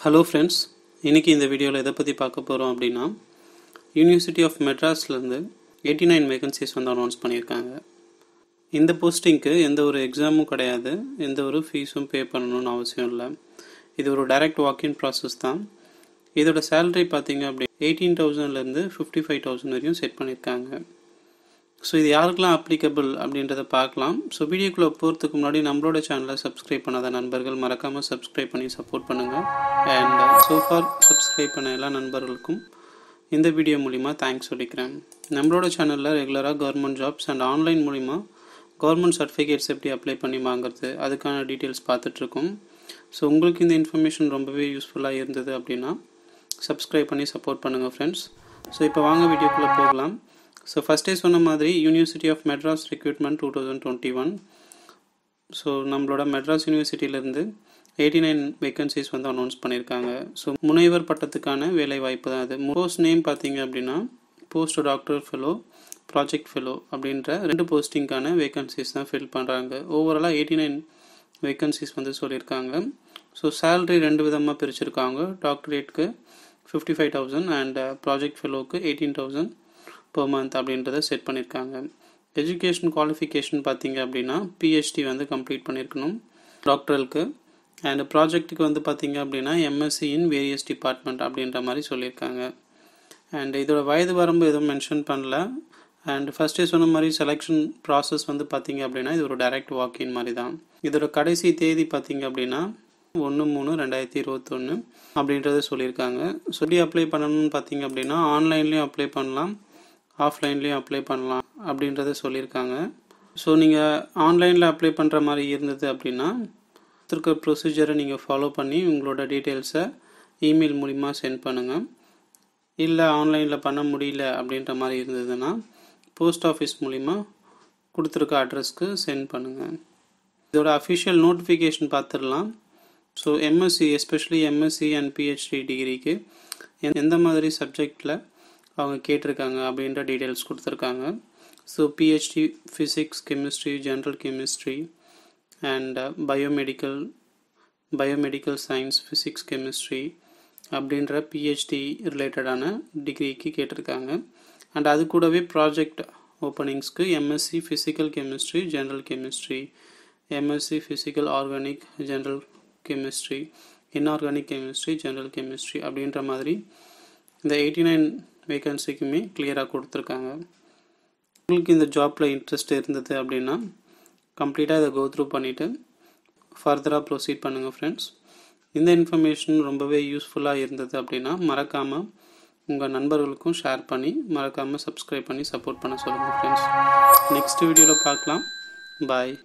hello friends இன்றைக்கி இந்த வீடியோவில் எதை பற்றி பார்க்க போகிறோம் அப்படின்னா யூனிவர்சிட்டி ஆஃப் மெட்ராஸ்லேருந்து எயிட்டி நைன் வேகன்சிஸ் வந்து அனௌன்ஸ் பண்ணியிருக்காங்க இந்த போஸ்டிங்க்கு எந்த ஒரு எக்ஸாமும் கிடையாது எந்த ஒரு ஃபீஸும் பே பண்ணணும்னு அவசியம் இல்லை இது ஒரு டைரக்ட் வாக்கின் ப்ராசஸ் தான் இதோட சேலரி பார்த்தீங்க அப்படி எயிட்டீன் தௌசண்ட்லேருந்து ஃபிஃப்டி ஃபைவ் தௌசண்ட் வரையும் செட் பண்ணியிருக்காங்க ஸோ இது யாருக்கெல்லாம் அப்ளிகபிள் அப்படின்றத பார்க்கலாம் ஸோ வீடியோக்குள்ளே போகிறதுக்கு முன்னாடி நம்மளோட சேனலை சப்ஸ்கிரைப் பண்ணாத நண்பர்கள் மறக்காமல் சப்ஸ்கிரைப் பண்ணி சப்போர்ட் பண்ணுங்கள் அண்ட் சோஃபார் சப்ஸ்கிரைப் பண்ண எல்லா நண்பர்களுக்கும் இந்த வீடியோ மூலிமா தேங்க்ஸ் சொல்லிக்கிறேன் நம்மளோட சேனலில் ரெகுலராக கவர்மெண்ட் ஜாப்ஸ் அண்ட் ஆன்லைன் மூலிமா கவர்மெண்ட் சர்டிஃபிகேட்ஸ் எப்படி அப்ளை பண்ணி வாங்குறது அதுக்கான டீட்டெயில்ஸ் பார்த்துட்ருக்கோம் ஸோ உங்களுக்கு இந்த இன்ஃபர்மேஷன் ரொம்பவே யூஸ்ஃபுல்லாக இருந்தது அப்படின்னா சப்ஸ்கிரைப் பண்ணி சப்போர்ட் பண்ணுங்கள் ஃப்ரெண்ட்ஸ் ஸோ இப்போ வாங்க வீடியோக்குள்ளே போகலாம் ஸோ ஃபஸ்ட்டே சொன்ன மாதிரி university of Madras recruitment two thousand twenty one so நம்மளோட மெட்ராஸ் யூனிவர்சிட்டியிலேருந்து எயிட்டி நைன் வேக்கன்சிஸ் வந்து அனௌன்ஸ் பண்ணியிருக்காங்க ஸோ முனைவர் பட்டத்துக்கான வேலை வாய்ப்பு தான் அது போஸ்ட் நேம் பார்த்தீங்க அப்படின்னா post doctor fellow project fellow அப்படின்ற ரெண்டு போஸ்டிங்க்கான வேக்கன்சிஸ் தான் ஃபில் பண்ணுறாங்க ஓவராலாக எயிட்டி நைன் வேக்கன்சிஸ் வந்து சொல்லியிருக்காங்க ஸோ சேல்ரி ரெண்டு விதமாக பிரிச்சிருக்காங்க டாக்டரேட்க்கு fifty five thousand and project ஃபெலோவுக்கு எயிட்டீன் தௌசண்ட் பர் மந்த் அப்படின்றத செட் பண்ணியிருக்காங்க எஜுகேஷன் குவாலிஃபிகேஷன் பார்த்தீங்க அப்படின்னா பிஹெச்டி வந்து கம்ப்ளீட் பண்ணியிருக்கணும் டாக்டர்களுக்கு அண்ட் ப்ராஜெக்ட்டுக்கு வந்து பார்த்தீங்க அப்படின்னா எம்எஸ்சி இன் வேரியஸ் டிபார்ட்மெண்ட் அப்படின்ற மாதிரி சொல்லியிருக்காங்க அண்ட் இதோட வயது வரம்பு எதுவும் மென்ஷன் பண்ணல அண்ட் ஃபஸ்ட்டே சொன்ன மாதிரி செலெக்ஷன் ப்ராசஸ் வந்து பார்த்தீங்க அப்படின்னா இது ஒரு டைரக்ட் வாக்கின் மாதிரி தான் இதோட கடைசி தேதி பார்த்தீங்க அப்படின்னா ஒன்று மூணு ரெண்டாயிரத்தி இருபத்தொன்று அப்படின்றத சொல்லியிருக்காங்க சொல்லி அப்ளை பண்ணணும்னு பார்த்தீங்க அப்படின்னா ஆன்லைன்லேயும் அப்ளை பண்ணலாம் ஆஃப்லைன்லேயும் அப்ளை பண்ணலாம் அப்படின்றத சொல்லியிருக்காங்க ஸோ நீங்கள் ஆன்லைனில் அப்ளை பண்ணுற மாதிரி இருந்தது அப்படின்னா இருக்கிற ப்ரொசீஜரை நீங்கள் ஃபாலோ பண்ணி உங்களோட டீட்டெயில்ஸை இமெயில் மூலிமா சென்ட் பண்ணுங்கள் இல்லை ஆன்லைனில் பண்ண முடியல அப்படின்ற மாதிரி இருந்ததுன்னா போஸ்ட் ஆஃபீஸ் மூலிமா கொடுத்துருக்க அட்ரஸ்க்கு சென்ட் பண்ணுங்கள் இதோட அஃபிஷியல் நோட்டிஃபிகேஷன் பார்த்துடலாம் so MSc especially MSc and PhD டிகிரிக்கு எந்த மாதிரி சப்ஜெக்டில் அவங்க கேட்டிருக்காங்க அப்படின்ற டீட்டெயில்ஸ் கொடுத்துருக்காங்க so PhD physics chemistry general chemistry and biomedical biomedical science physics chemistry அப்படின்ற பிஹெச்டி ரிலேட்டடான டிகிரிக்கு கேட்டிருக்காங்க அண்ட் அது கூடவே ப்ராஜெக்ட் ஓப்பனிங்ஸ்க்கு MSc physical chemistry general chemistry MSc physical organic general chemistry inorganic chemistry general chemistry அப்படின்ற மாதிரி இந்த எயிட்டி நைன் வேகன்சிக்குமே கிளியராக கொடுத்துருக்காங்க உங்களுக்கு இந்த ஜாப்பில் இன்ட்ரெஸ்ட் இருந்தது அப்படின்னா கம்ப்ளீட்டாக இதை கோ த்ரூ பண்ணிவிட்டு ஃபர்தராக ப்ரொசீட் பண்ணுங்கள் ஃப்ரெண்ட்ஸ் இந்த இன்ஃபர்மேஷன் ரொம்பவே யூஸ்ஃபுல்லாக இருந்தது அப்படின்னா மறக்காமல் உங்கள் நண்பர்களுக்கும் ஷேர் பண்ணி மறக்காமல் சப்ஸ்கிரைப் பண்ணி சப்போர்ட் பண்ண சொல்லுங்கள் ஃப்ரெண்ட்ஸ் நெக்ஸ்ட் வீடியோவில் பார்க்கலாம் பாய்